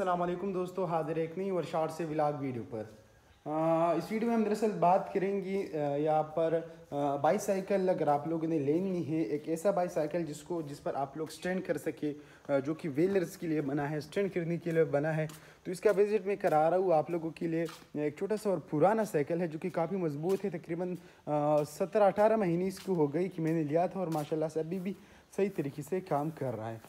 अल्लाम दोस्तों हाजिर एक नई और शार्ट से विलाग वीडियो पर आ, इस वीडियो में हम दरअसल बात करेंगी यहाँ पर बाईसाइकिल अगर आप लोगों ने लेनी है एक ऐसा बाईसाइकिल जिसको जिस पर आप लोग स्टैंड कर सके जो कि वेलर्स के लिए बना है स्टैंड करने के लिए बना है तो इसका विजिट मैं करा रहा हूँ आप लोगों के लिए एक छोटा सा और पुराना साइकिल है जो कि काफ़ी मजबूत है तकरीबन सत्रह अठारह महीने इसको हो गई कि मैंने लिया था और माशाला से अभी भी सही तरीके से काम कर रहा है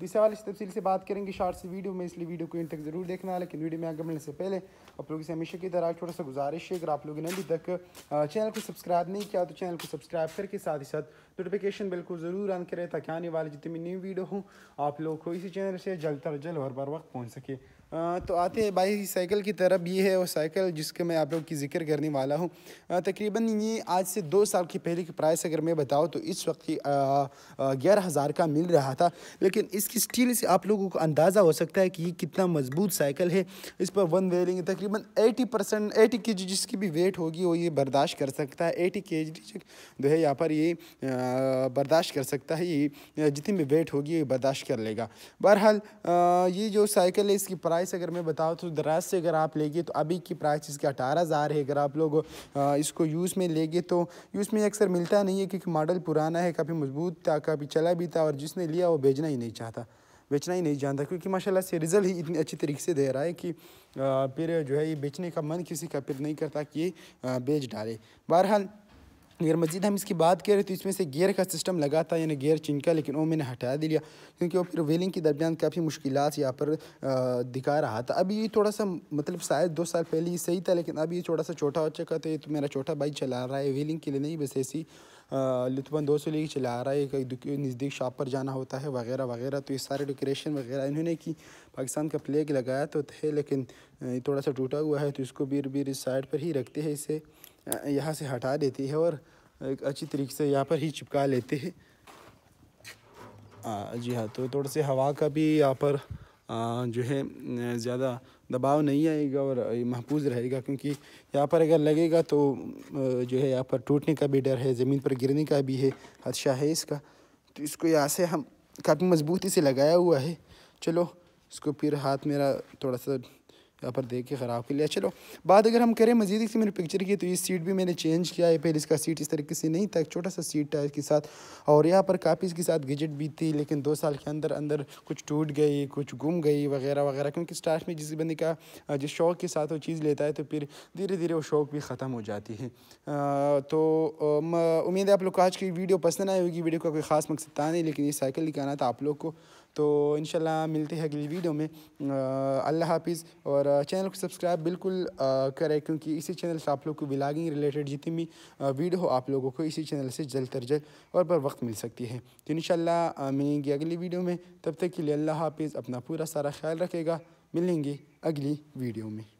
तीसरे वाले तफसील से बात करेंगे शार्ट से वीडियो में इसलिए वीडियो को इन तक ज़रूर देखना है लेकिन वीडियो में आगे मिलने से पहले आप लोगों से हमेशा की तरह छोटा सा गुजारिश है अगर आप लोगों ने अभी तक चैनल को सब्सक्राइब नहीं किया तो चैनल को सब्सक्राइब करके साथ ही साथ नोटिफिकेशन बिल को ज़रूर ऑन करें ताकि आने वाली जितनी भी न्यू वीडियो हों आप लोग को इसी चैनल से जल्द अज जल्द हर बार वक्त पहुँच सके तो आते हैं भाई साइकिल की तरफ ये है वो साइकिल जिसके मैं आप लोग की जिक्र करने वाला हूँ तकरीबन ये आज से दो साल की पहले की प्राइस अगर मैं बताऊँ तो इस वक्त की ग्यारह हज़ार का मिल रहा था लेकिन इसकी स्टील से आप लोगों को अंदाज़ा हो सकता है कि ये कितना मजबूत साइकिल है इस पर वन वेयरिंग तकरीबन एटी परसेंट एटी के जी जिसकी भी वेट होगी वो ये बर्दाश्त कर सकता है एटी के जी जो है यहाँ पर ये बर्दाश्त कर सकता है ये जितनी भी वेट होगी ये बर्दाश्त कर लेगा बहरहाल ये जो साइकिल है इसकी प्राइस प्राइस अगर मैं बताऊँ तो दराज से अगर आप लेंगे तो अभी की प्राइस इसकी अठारह हज़ार है अगर आप लोग इसको यूज़ में लेंगे तो यूज़ में अक्सर मिलता नहीं है क्योंकि मॉडल पुराना है काफ़ी मजबूत था काफ़ी चला भी था और जिसने लिया वो भेजना ही नहीं चाहता बेचना ही नहीं जानता क्योंकि माशाल्लाह से रिज़ल्ट ही इतनी अच्छे तरीके से दे रहा है कि फिर जो है ये बेचने का मन किसी का फिर नहीं करता कि बेच डाले बहरहाल अगर मजीद हम इसकी बात करें तो इसमें से गेयर का सिस्टम लगा था यानी गेयर चिंका लेकिन वो मैंने हटा दे लिया क्योंकि वो फिर व्हीलिंग के दरमियान काफ़ी मुश्किल यहाँ पर दिखा रहा था अभी ये थोड़ा सा मतलब शायद दो साल पहले ही सही था लेकिन अभी ये थोड़ा सा छोटा हो चुका था तो ये तो मेरा छोटा बाइक चला रहा है व्हीलिंग के लिए नहीं बस ऐसी दो सौ लेके चला रहा है एक नज़दीक शॉप पर जाना होता है वगैरह वगैरह तो ये सारे डेकोरेशन वगैरह इन्होंने की पाकिस्तान का फ्लैग लगाया तो थे लेकिन थोड़ा सा टूटा हुआ है तो इसको बीर बीर इस साइड पर ही रखते हैं इसे यहाँ से हटा देती है और एक अच्छी तरीके से यहाँ पर ही चिपका लेते हैं जी हाँ तो थोड़ा से हवा का भी यहाँ पर जो है ज़्यादा दबाव नहीं आएगा और महफूज रहेगा क्योंकि यहाँ पर अगर लगेगा तो जो है यहाँ पर टूटने का भी डर है ज़मीन पर गिरने का भी है खदशा है इसका तो इसको यहाँ से हम काफ़ी मजबूती से लगाया हुआ है चलो इसको फिर हाथ मेरा थोड़ा सा यहाँ पर देख के ख़राब के लिया चलो बात अगर हम करें मजीद इसी मैंने पिक्चर की तो ये सीट भी मैंने चेंज किया है पहले इसका सीट इस तरीके से नहीं था एक छोटा सा सीट था इसके साथ और यहाँ पर काफ़ी इसके साथ गजट भी थी लेकिन दो साल के अंदर अंदर कुछ टूट गई कुछ गुम गई वगैरह वगैरह क्योंकि स्टार्ट में जिस बंदे का जिस शौक़ के साथ वो चीज़ लेता है तो फिर धीरे धीरे वो शौक़ भी ख़त्म हो जाती है तो उम्मीद है आप लोग को आज की वीडियो पसंद आई होगी वीडियो का कोई ख़ास मकसद था नहीं लेकिन ये साइकिल दिखाना था आप लोग को तो इन मिलते हैं अगली वीडियो में अल्लाह हाफिज़ और चैनल को सब्सक्राइब बिल्कुल करें क्योंकि इसी चैनल से आप लोग को ब्लागिंग रिलेटेड जितनी भी वीडियो हो आप लोगों को इसी चैनल से जल्द तर जल्द और पर वक्त मिल सकती है तो इन मिलेंगे अगली वीडियो में तब तक के लिए अल्लाह हाफिज़ अपना पूरा सारा ख्याल रखेगा मिलेंगे अगली वीडियो में